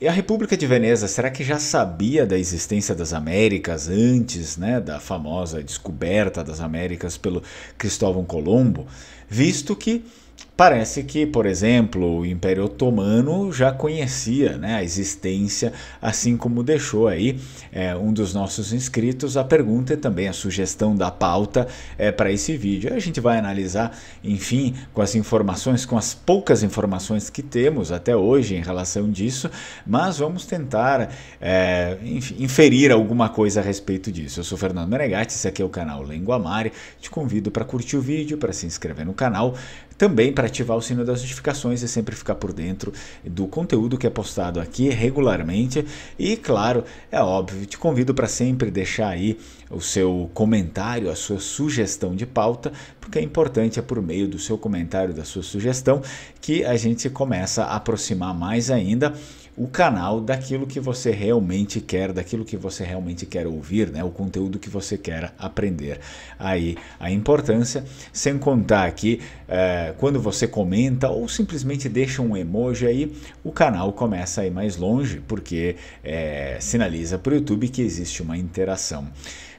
E a República de Veneza, será que já sabia da existência das Américas antes né, da famosa descoberta das Américas pelo Cristóvão Colombo? Visto que Parece que, por exemplo, o Império Otomano já conhecia né, a existência, assim como deixou aí é, um dos nossos inscritos a pergunta e também a sugestão da pauta é, eh, para esse vídeo. A gente vai analisar, enfim, com as informações, com as poucas informações que temos até hoje em relação disso, mas vamos tentar é, inferir alguma coisa a respeito disso. Eu sou Fernando Menegatti, esse aqui é o canal Lengua Mare. Te convido para curtir o vídeo, para se inscrever no canal, também para para ativar o sino das notificações e sempre ficar por dentro do conteúdo que é postado aqui regularmente. E claro, é óbvio, te convido para sempre deixar aí o seu comentário, a sua sugestão de pauta, porque é importante, é por meio do seu comentário, da sua sugestão, que a gente começa a aproximar mais ainda o canal daquilo que você realmente quer, daquilo que você realmente quer ouvir, né? o conteúdo que você quer aprender. Aí a importância, sem contar que é, quando você comenta ou simplesmente deixa um emoji aí, o canal começa a ir mais longe, porque é, sinaliza para o YouTube que existe uma interação.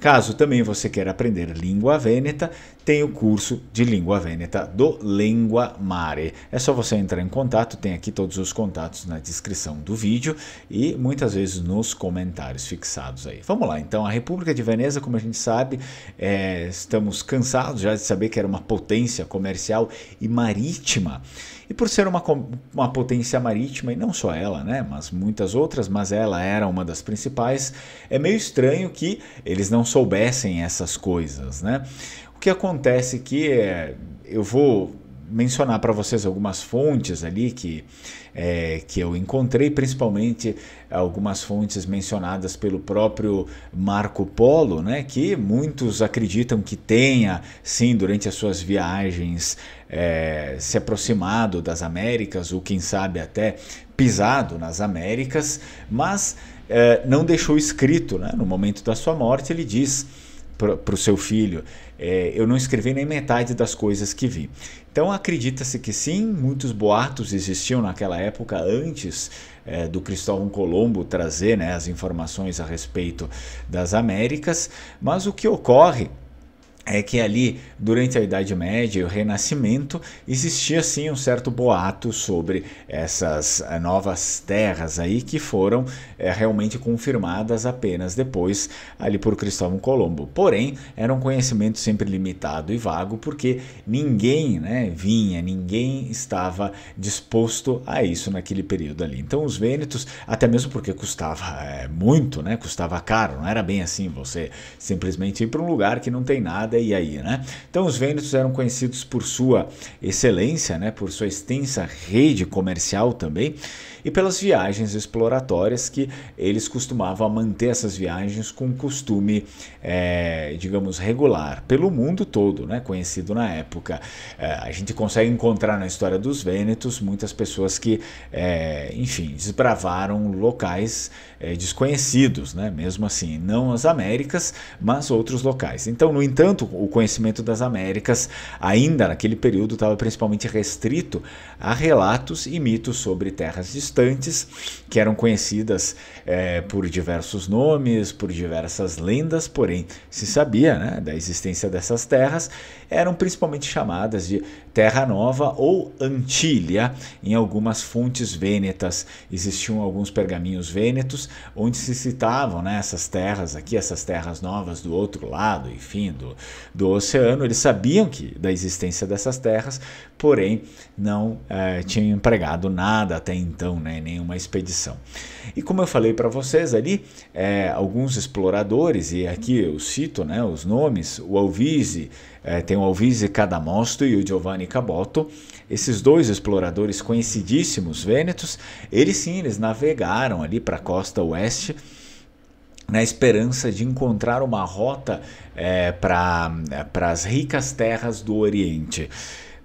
Caso também você queira aprender língua vêneta, tem o curso de língua vêneta do Lengua Mare. É só você entrar em contato, tem aqui todos os contatos na descrição do vídeo e muitas vezes nos comentários fixados aí. Vamos lá, então, a República de Veneza, como a gente sabe, é, estamos cansados já de saber que era uma potência comercial e marítima. E por ser uma, uma potência marítima, e não só ela, né, mas muitas outras, mas ela era uma das principais, é meio estranho que eles não soubessem essas coisas. Né? O que acontece que é, eu vou mencionar para vocês algumas fontes ali que, é, que eu encontrei, principalmente algumas fontes mencionadas pelo próprio Marco Polo, né, que muitos acreditam que tenha, sim, durante as suas viagens, é, se aproximado das Américas, ou quem sabe até pisado nas Américas, mas é, não deixou escrito, né, no momento da sua morte, ele diz para o seu filho é, eu não escrevi nem metade das coisas que vi. Então acredita-se que sim, muitos boatos existiam naquela época antes é, do Cristóvão Colombo trazer né, as informações a respeito das Américas, mas o que ocorre é que ali, durante a Idade Média e o Renascimento, existia sim um certo boato sobre essas eh, novas terras aí que foram é, realmente confirmadas apenas depois ali por Cristóvão Colombo. Porém, era um conhecimento sempre limitado e vago porque ninguém né, vinha, ninguém estava disposto a isso naquele período ali. Então os Vênetos, até mesmo porque custava é, muito, né, custava caro, não era bem assim você simplesmente ir para um lugar que não tem nada e aí, Né? Então, os Vênetos eram conhecidos por sua excelência, né? por sua extensa rede comercial também, e pelas viagens exploratórias que eles costumavam manter essas viagens com um costume, é, digamos, regular pelo mundo todo, né, conhecido na época. É, a gente consegue encontrar na história dos Vênetos muitas pessoas que, é, enfim, desbravaram locais desconhecidos, né, mesmo assim, não as Américas, mas outros locais. Então, no entanto, o conhecimento das Américas ainda naquele período estava principalmente restrito a relatos e mitos sobre terras distantes que eram conhecidas é, por diversos nomes, por diversas lendas, porém se sabia né, da existência dessas terras, eram principalmente chamadas de Terra Nova ou Antília. Em algumas fontes vênetas existiam alguns pergaminhos vênetos onde se citavam né, essas terras aqui, essas terras novas do outro lado, enfim, do, do oceano. Eles sabiam que da existência dessas terras, porém não é, tinham empregado nada até então, né, nenhuma expedição. E como eu falei para vocês ali, é, alguns exploradores, e aqui eu cito né, os nomes, o Alvise, é, tem o Alvise Cadamosto e o Giovanni Caboto, Esses dois exploradores conhecidíssimos vênetos, eles sim, eles navegaram ali para a costa oeste na esperança de encontrar uma rota é, para é, as ricas terras do Oriente.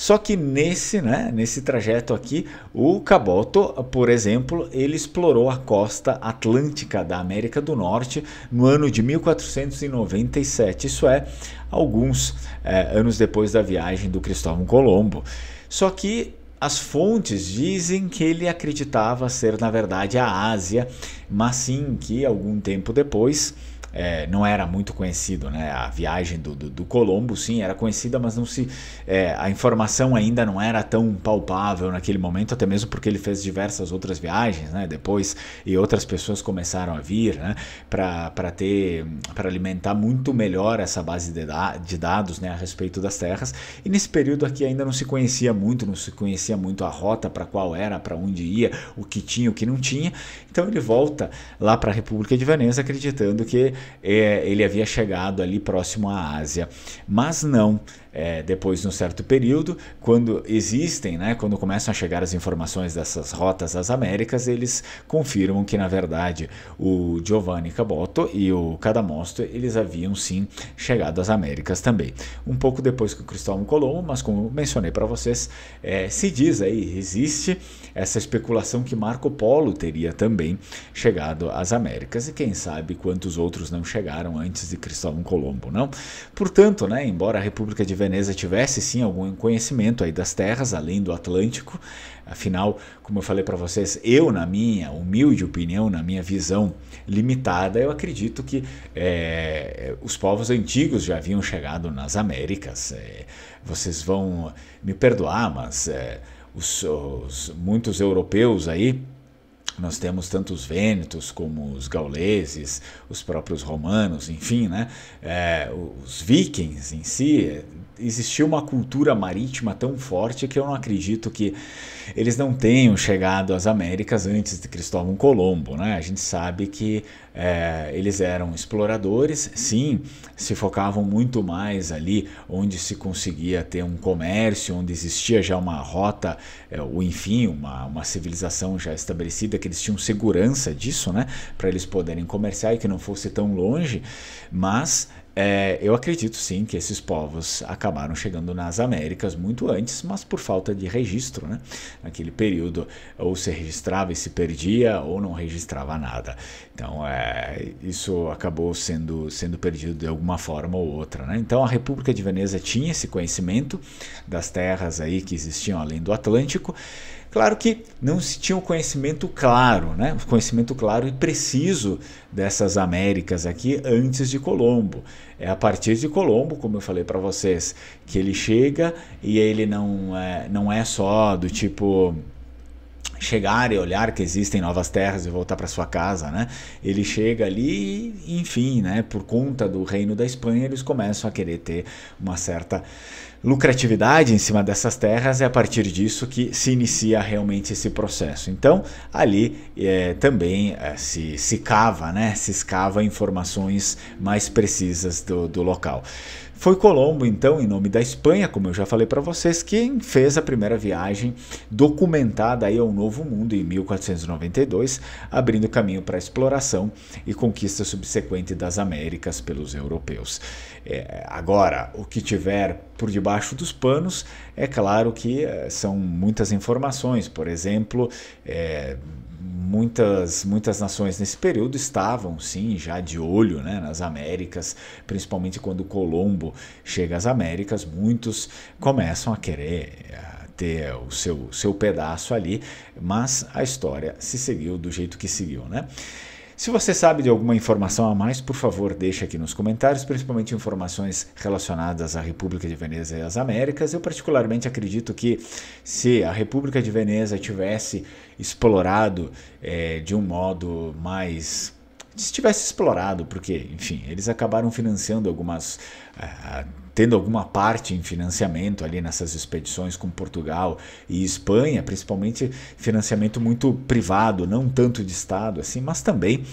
Só que nesse, né, nesse trajeto aqui, o Caboto, por exemplo, ele explorou a costa atlântica da América do Norte no ano de 1497, isso é, alguns é, anos depois da viagem do Cristóvão Colombo. Só que as fontes dizem que ele acreditava ser, na verdade, a Ásia, mas sim que algum tempo depois é, não era muito conhecido, né? A viagem do, do, do Colombo, sim, era conhecida, mas não se é, a informação ainda não era tão palpável naquele momento, até mesmo porque ele fez diversas outras viagens, né? Depois e outras pessoas começaram a vir, né? Para ter, para alimentar muito melhor essa base de, da, de dados, né? A respeito das terras. E nesse período aqui ainda não se conhecia muito, não se conhecia muito a rota para qual era, para onde ia, o que tinha, o que não tinha. Então ele volta lá para a República de Veneza acreditando que é, ele havia chegado ali próximo à Ásia. Mas não, é, depois de um certo período, quando existem, né, quando começam a chegar as informações dessas rotas às Américas, eles confirmam que, na verdade, o Giovanni Caboto e o Cadamosto, eles haviam sim chegado às Américas também. Um pouco depois que o Cristóvão Colombo, mas como mencionei para vocês, é, se diz aí, existe essa especulação que Marco Polo teria também chegado às Américas e quem sabe quantos outros não chegaram antes de Cristóvão Colombo, não? Portanto, né, embora a República de Veneza tivesse sim algum conhecimento aí das terras além do Atlântico. Afinal, como eu falei para vocês, eu na minha humilde opinião, na minha visão limitada, eu acredito que é, os povos antigos já haviam chegado nas Américas. É, vocês vão me perdoar, mas é, os, os, muitos europeus aí nós temos tanto os vênetos como os gauleses, os próprios romanos, enfim, né? É, os vikings em si. É, existia uma cultura marítima tão forte que eu não acredito que eles não tenham chegado às Américas antes de Cristóvão Colombo, né? A gente sabe que é, eles eram exploradores, sim, se focavam muito mais ali onde se conseguia ter um comércio, onde existia já uma rota, é, ou enfim, uma, uma civilização já estabelecida que eles tinham segurança disso, né? Para eles poderem comerciar e que não fosse tão longe, mas é, eu acredito sim que esses povos acabaram chegando nas Américas muito antes, mas por falta de registro, né? Naquele período, ou se registrava e se perdia, ou não registrava nada. Então, é, isso acabou sendo, sendo perdido de alguma forma ou outra, né? Então, a República de Veneza tinha esse conhecimento das terras aí que existiam além do Atlântico Claro que não se tinha o um conhecimento claro, né? Um conhecimento claro e preciso dessas Américas aqui antes de Colombo. É a partir de Colombo, como eu falei para vocês, que ele chega e ele não é, não é só do tipo chegar e olhar que existem novas terras e voltar para sua casa, né? Ele chega ali, enfim, né? Por conta do reino da Espanha, eles começam a querer ter uma certa lucratividade em cima dessas terras. É a partir disso que se inicia realmente esse processo. Então, ali é, também é, se, se cava, né? Se escava informações mais precisas do, do local. Foi Colombo, então, em nome da Espanha, como eu já falei para vocês, quem fez a primeira viagem documentada aí ao Novo Mundo em 1492, abrindo caminho para a exploração e conquista subsequente das Américas pelos europeus. É, agora, o que tiver por debaixo dos panos, é claro que eh, são muitas informações, por exemplo, é, muitas, muitas nações nesse período estavam, sim, já de olho né, nas Américas, principalmente quando Colombo chega às Américas, muitos começam a querer ter o seu, seu pedaço ali, mas a história se seguiu do jeito que seguiu, né? Se você sabe de alguma informação a mais, por favor, deixe aqui nos comentários, principalmente informações relacionadas à República de Veneza e às Américas. Eu particularmente acredito que se a República de Veneza tivesse explorado é, de um modo mais se tivesse explorado, porque, enfim, eles acabaram financiando algumas uh, tendo alguma parte em financiamento ali nessas expedições com Portugal e Espanha, principalmente financiamento muito privado, não tanto de Estado assim, mas também,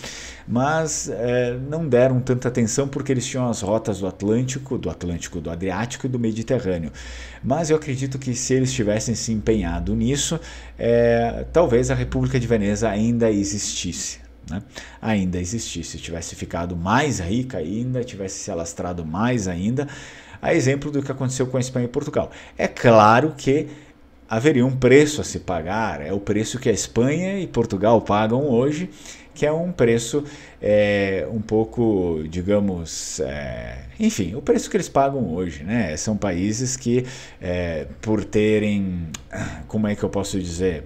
mas é, não deram tanta atenção porque eles tinham as rotas do Atlântico, do Atlântico, do Adriático e do Mediterrâneo. Mas eu acredito que se eles tivessem se empenhado nisso, é, talvez a República de Veneza ainda existisse. Né? ainda existisse, tivesse ficado mais rica ainda, tivesse se alastrado mais ainda, a exemplo do que aconteceu com a Espanha e Portugal. É claro que haveria um preço a se pagar, é o preço que a Espanha e Portugal pagam hoje, que é um preço é, um pouco, digamos, é, enfim, o preço que eles pagam hoje, né? São países que, é, por terem, como é que eu posso dizer,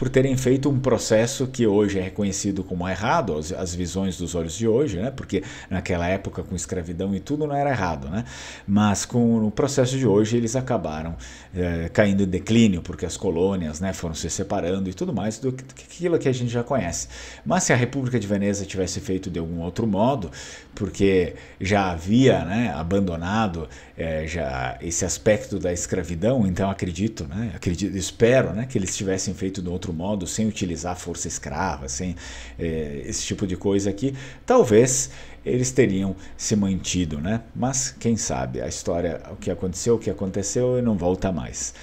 por terem feito um processo que hoje é reconhecido como errado, as, as, visões dos olhos de hoje, né? porque naquela época com escravidão e tudo não era errado, né? mas com o processo de hoje eles acabaram é, caindo em declínio, porque as colônias né, foram se separando e tudo mais do que, aquilo que a gente já conhece. Mas se a República de Veneza tivesse feito de algum outro modo, porque já havia né, abandonado é, já esse aspecto da escravidão, então acredito, né, acredito, espero né, que eles tivessem feito de outro outro modo, sem utilizar força escrava, sem é, esse tipo de coisa aqui, talvez eles teriam se mantido, né? Mas quem sabe a história, o que aconteceu, o que aconteceu e não volta mais.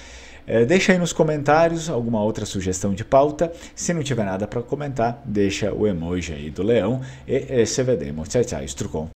É, deixa aí nos comentários alguma outra sugestão de pauta. Se não tiver nada para comentar, deixa o emoji aí do leão e, CVD. se Tchau, tchau, Strucon.